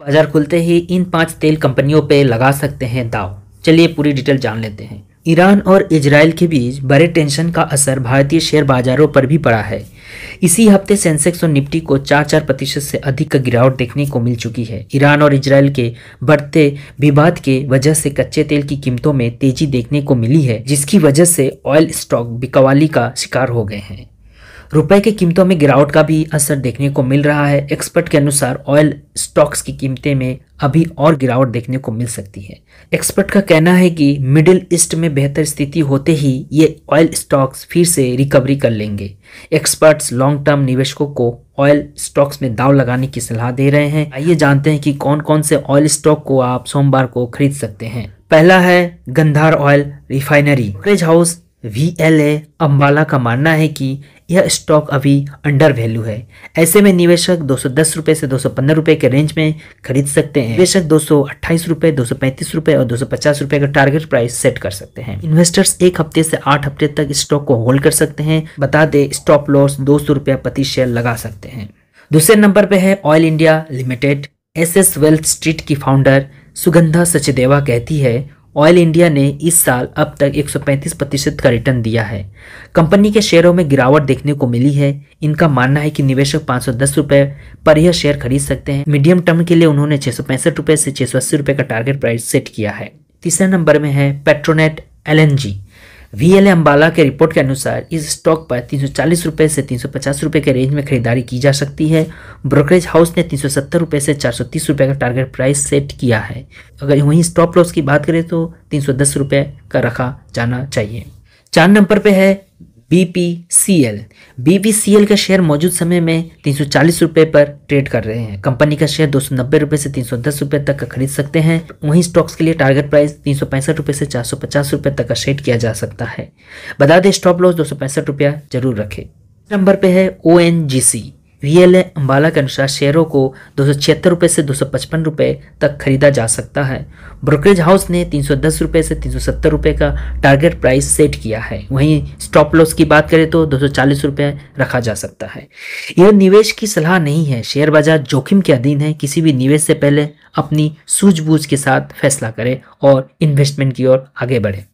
बाजार खुलते ही इन पांच तेल कंपनियों पर लगा सकते हैं दाव चलिए पूरी डिटेल जान लेते हैं ईरान और इजराइल के बीच बड़े टेंशन का असर भारतीय शेयर बाजारों पर भी पड़ा है इसी हफ्ते सेंसेक्स और निफ्टी को चार चार प्रतिशत से अधिक का गिरावट देखने को मिल चुकी है ईरान और इजराइल के बढ़ते विवाद के वजह से कच्चे तेल की कीमतों में तेजी देखने को मिली है जिसकी वजह से ऑयल स्टॉक बिकवाली का शिकार हो गए हैं रुपए की कीमतों में गिरावट का भी असर देखने को मिल रहा है एक्सपर्ट के अनुसार ऑयल स्टॉक्स की कीमतें में अभी और गिरावट देखने को मिल सकती है एक्सपर्ट का कहना है कि मिडिल ईस्ट में बेहतर स्थिति होते ही ये ऑयल स्टॉक्स फिर से रिकवरी कर लेंगे एक्सपर्ट्स लॉन्ग टर्म निवेशकों को ऑयल स्टॉक्स में दाव लगाने की सलाह दे रहे हैं आइए जानते हैं कि कौन कौन से ऑयल स्टॉक को आप सोमवार को खरीद सकते हैं पहला है Gandhar oil refinery house VLA Ambala का मानना है कि यह स्टॉक अभी अंडर वैल्यू है ऐसे में निवेशक दो सौ दस से दो सौ के रेंज में खरीद सकते हैं निवेशक दो सौ अट्ठाईस रुपए दो सौ पैंतीस और दो सौ पचास का टारगेट प्राइस सेट कर सकते हैं इन्वेस्टर्स एक हफ्ते से आठ हफ्ते तक स्टॉक को होल्ड कर सकते हैं बता दें स्टॉप लॉस दो सौ प्रति शेयर लगा सकते हैं दूसरे नंबर पर है oil India limited S S wealth street की फाउंडर सुगंधा सचदेवा कहती है ऑयल इंडिया ने इस साल अब तक 135 प्रतिशत का रिटर्न दिया है कंपनी के शेयरों में गिरावट देखने को मिली है इनका मानना है कि निवेशक पाँच सौ पर यह शेयर खरीद सकते हैं मीडियम टर्म के लिए उन्होंने छह सौ से छह सौ का टारगेट प्राइस सेट किया है तीसरे नंबर में है पेट्रोनेट एल वीएलए अंबाला के रिपोर्ट के अनुसार इस स्टॉक पर तीन सौ से तीन सौ के रेंज में खरीदारी की जा सकती है ब्रोकरेज हाउस ने तीन सौ से चार सौ का टारगेट प्राइस सेट किया है अगर वहीं स्टॉप लॉस की बात करें तो तीन रुपए का रखा जाना चाहिए चार नंबर पे है बीपीसीएल बीपीसीएल के शेयर मौजूद समय में तीन सौ चालीस रुपये पर ट्रेड कर रहे हैं कंपनी का शेयर दो सौ नब्बे रुपये से तीन सौ दस रुपये तक का खरीद सकते हैं वहीं स्टॉक्स के लिए टारगेट प्राइस तीन सौ पैंसठ रुपये से चार सौ पचास रुपये तक का सेट किया जा सकता है बता दें स्टॉप लॉस दो सौ पैंसठ रुपया जरूर रखें नंबर पे है O N G C VLA Ambala के अनुसार शेयरों को दो सौ से दो सौ तक खरीदा जा सकता है ब्रोकरेज हाउस ने तीन सौ से तीन सौ का टारगेट प्राइस सेट किया है वहीं स्टॉप लॉस की बात करें तो दो रुपए रखा जा सकता है यह निवेश की सलाह नहीं है शेयर बाजार जोखिम के अधीन है किसी भी निवेश से पहले अपनी सूझबूझ के साथ फैसला करें और इन्वेस्टमेंट की ओर आगे बढ़ें